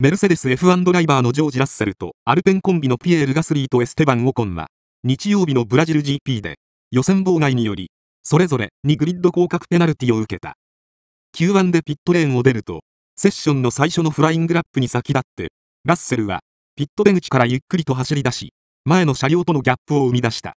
メルセデス F1 ドライバーのジョージ・ラッセルとアルペンコンビのピエール・ガスリーとエステバン・オコンは日曜日のブラジル GP で予選妨害によりそれぞれにグリッド降格ペナルティを受けた Q1 でピットレーンを出るとセッションの最初のフライングラップに先立ってラッセルはピット出口からゆっくりと走り出し前の車両とのギャップを生み出した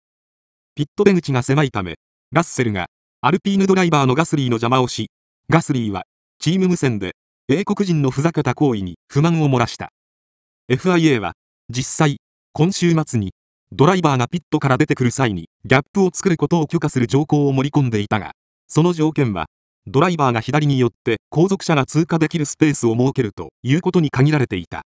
ピット出口が狭いためラッセルがアルピーヌドライバーのガスリーの邪魔をしガスリーはチーム無線で米国人のふざけた行為に不満を漏らした FIA は実際今週末にドライバーがピットから出てくる際にギャップを作ることを許可する条項を盛り込んでいたがその条件はドライバーが左に寄って後続車が通過できるスペースを設けるということに限られていた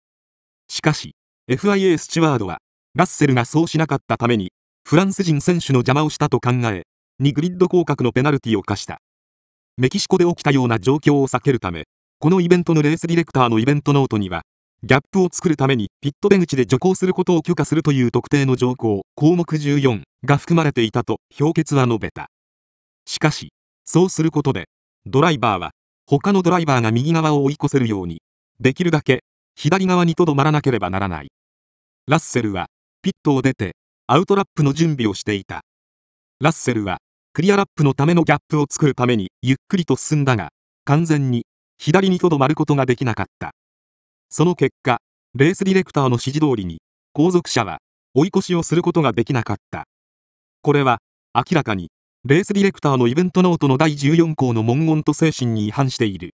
しかし FIA スチュワードはラッセルがそうしなかったためにフランス人選手の邪魔をしたと考え2グリッド降格のペナルティを課したメキシコで起きたような状況を避けるためこのイベントのレースディレクターのイベントノートには、ギャップを作るためにピット出口で徐行することを許可するという特定の条項、項目14が含まれていたと評決は述べた。しかし、そうすることで、ドライバーは、他のドライバーが右側を追い越せるように、できるだけ左側にとどまらなければならない。ラッセルは、ピットを出て、アウトラップの準備をしていた。ラッセルは、クリアラップのためのギャップを作るためにゆっくりと進んだが、完全に左にとどまることができなかった。その結果、レースディレクターの指示通りに、後続車は追い越しをすることができなかった。これは、明らかに、レースディレクターのイベントノートの第14項の文言と精神に違反している。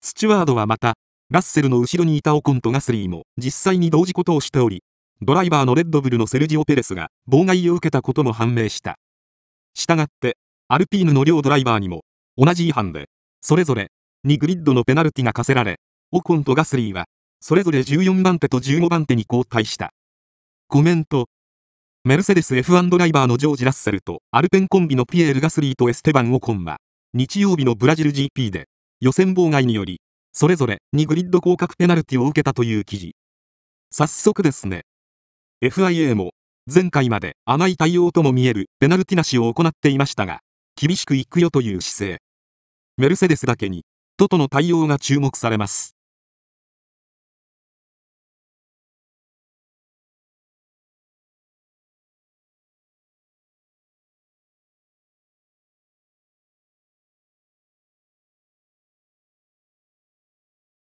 スチュワードはまた、ラッセルの後ろにいたオコンとガスリーも実際に同時ことをしており、ドライバーのレッドブルのセルジオ・ペレスが妨害を受けたことも判明した。したがって、アルピーヌの両ドライバーにも、同じ違反で、それぞれにグリッドのペナルティが課せられ、オコンとガスリーは、それぞれ14番手と15番手に交代した。コメント。メルセデス F1 ドライバーのジョージ・ラッセルとアルペンコンビのピエール・ガスリーとエステバン・オコンは、日曜日のブラジル GP で、予選妨害により、それぞれにグリッド降格ペナルティを受けたという記事。早速ですね。FIA も、前回まで甘い対応とも見えるペナルティなしを行っていましたが、厳しくいくよという姿勢。メルセデスだけに、との対応が注目されます。